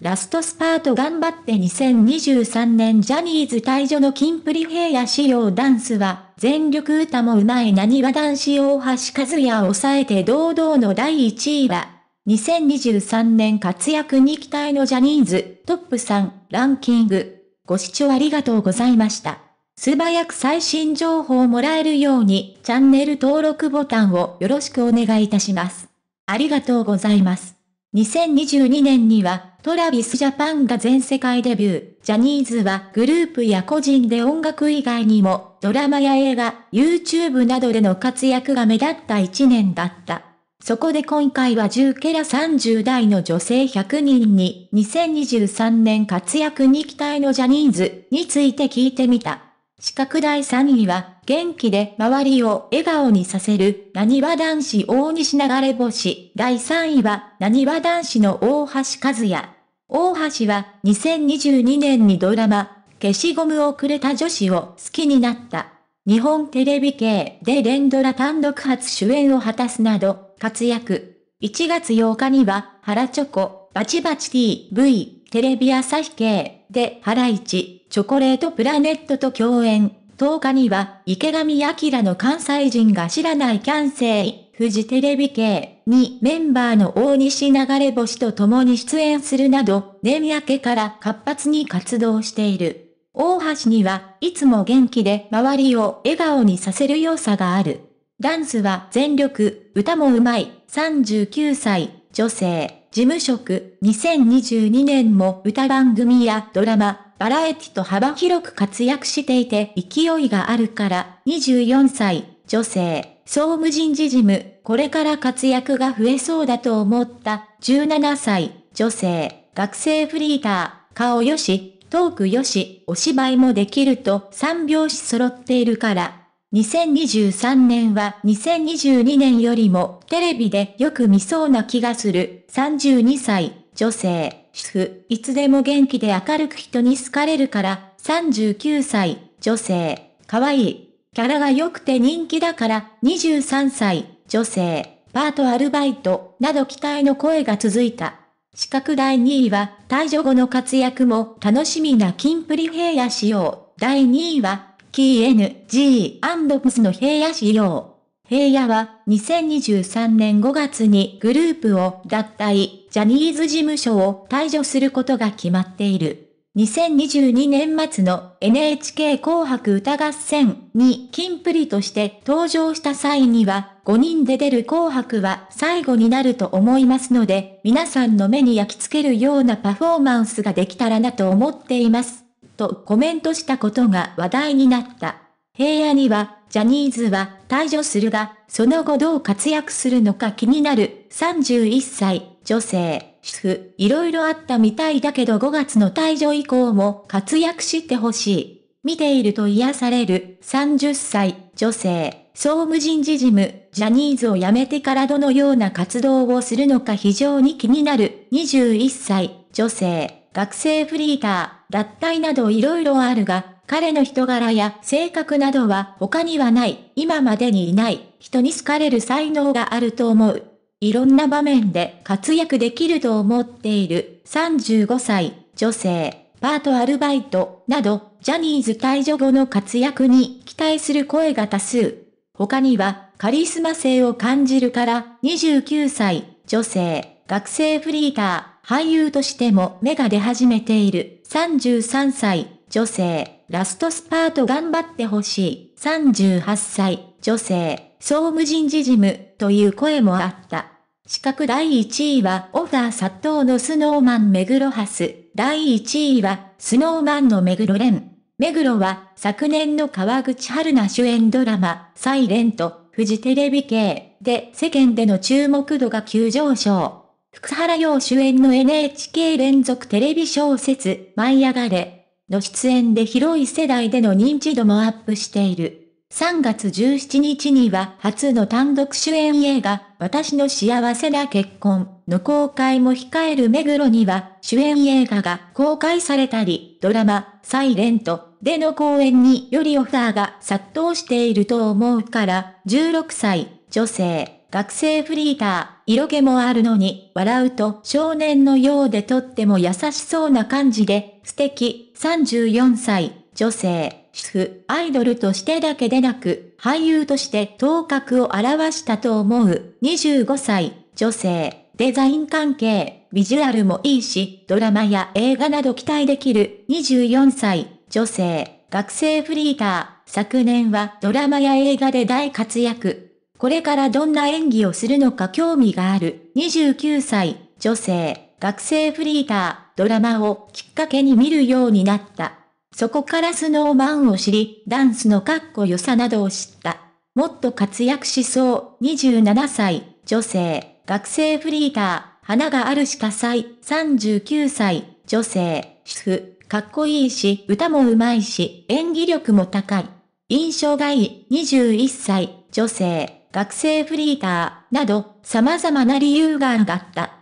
ラストスパート頑張って2023年ジャニーズ退場のキンプリ平野仕様ダンスは、全力歌もうまいなにわ男子大橋和也を抑えて堂々の第1位は、2023年活躍に期待のジャニーズトップ3ランキング。ご視聴ありがとうございました。素早く最新情報をもらえるようにチャンネル登録ボタンをよろしくお願いいたします。ありがとうございます。2022年には、トラビスジャパンが全世界デビュー。ジャニーズはグループや個人で音楽以外にも、ドラマや映画、YouTube などでの活躍が目立った一年だった。そこで今回は10ケラ30代の女性100人に、2023年活躍に期待のジャニーズについて聞いてみた。四角第3位は、元気で周りを笑顔にさせる、何は男子大西流れ星。第3位は、何は男子の大橋和也。大橋は、2022年にドラマ、消しゴムをくれた女子を好きになった。日本テレビ系で連ドラ単独初主演を果たすなど、活躍。1月8日には、原チョコ、バチバチ TV、テレビ朝日系で、ハライチ、チョコレートプラネットと共演。10日には、池上彰の関西人が知らないキャンセイ、フジテレビ系にメンバーの大西流れ星と共に出演するなど、年明けから活発に活動している。大橋には、いつも元気で周りを笑顔にさせる良さがある。ダンスは全力、歌もうまい、39歳、女性。事務職2022年も歌番組やドラマ、バラエティと幅広く活躍していて勢いがあるから24歳、女性、総務人事事務、これから活躍が増えそうだと思った17歳、女性、学生フリーター、顔よし、トークよし、お芝居もできると3拍子揃っているから2023年は2022年よりもテレビでよく見そうな気がする32歳女性主婦いつでも元気で明るく人に好かれるから39歳女性かわいいキャラが良くて人気だから23歳女性パートアルバイトなど期待の声が続いた。資格第2位は退場後の活躍も楽しみなキンプリ平野仕様。第2位は KNG&PS の平野仕様。平野は2023年5月にグループを脱退、ジャニーズ事務所を退場することが決まっている。2022年末の NHK 紅白歌合戦に金プリとして登場した際には5人で出る紅白は最後になると思いますので皆さんの目に焼き付けるようなパフォーマンスができたらなと思っています。とコメントしたことが話題になった。平野には、ジャニーズは退場するが、その後どう活躍するのか気になる、31歳、女性、主婦、いろいろあったみたいだけど5月の退場以降も活躍してほしい。見ていると癒される、30歳、女性、総務人事事務、ジャニーズを辞めてからどのような活動をするのか非常に気になる、21歳、女性、学生フリーター、脱退など色々あるが、彼の人柄や性格などは他にはない、今までにいない、人に好かれる才能があると思う。いろんな場面で活躍できると思っている、35歳、女性、パートアルバイト、など、ジャニーズ退場後の活躍に期待する声が多数。他には、カリスマ性を感じるから、29歳、女性、学生フリーター、俳優としても芽が出始めている33歳女性、ラストスパート頑張ってほしい38歳女性、総務人事事務という声もあった。資格第1位はオファー殺到のスノーマン目黒ハス。第1位はスノーマンの目黒蓮。目黒は昨年の川口春奈主演ドラマ、サイレント、フジテレビ系で世間での注目度が急上昇。福原洋主演の NHK 連続テレビ小説、舞い上がれの出演で広い世代での認知度もアップしている。3月17日には初の単独主演映画、私の幸せな結婚の公開も控える目黒には、主演映画が公開されたり、ドラマ、サイレントでの公演によりオファーが殺到していると思うから、16歳、女性、学生フリーター、色気もあるのに、笑うと少年のようでとっても優しそうな感じで、素敵、34歳、女性、主婦、アイドルとしてだけでなく、俳優として頭角を表したと思う、25歳、女性、デザイン関係、ビジュアルもいいし、ドラマや映画など期待できる、24歳、女性、学生フリーター、昨年はドラマや映画で大活躍。これからどんな演技をするのか興味がある、29歳、女性、学生フリーター、ドラマをきっかけに見るようになった。そこからスノーマンを知り、ダンスのかっこよさなどを知った。もっと活躍しそう、27歳、女性、学生フリーター、花があるし多彩、39歳、女性、主婦、かっこいいし、歌もうまいし、演技力も高い。印象がいい、21歳、女性、学生フリーターなど様々な理由があがった。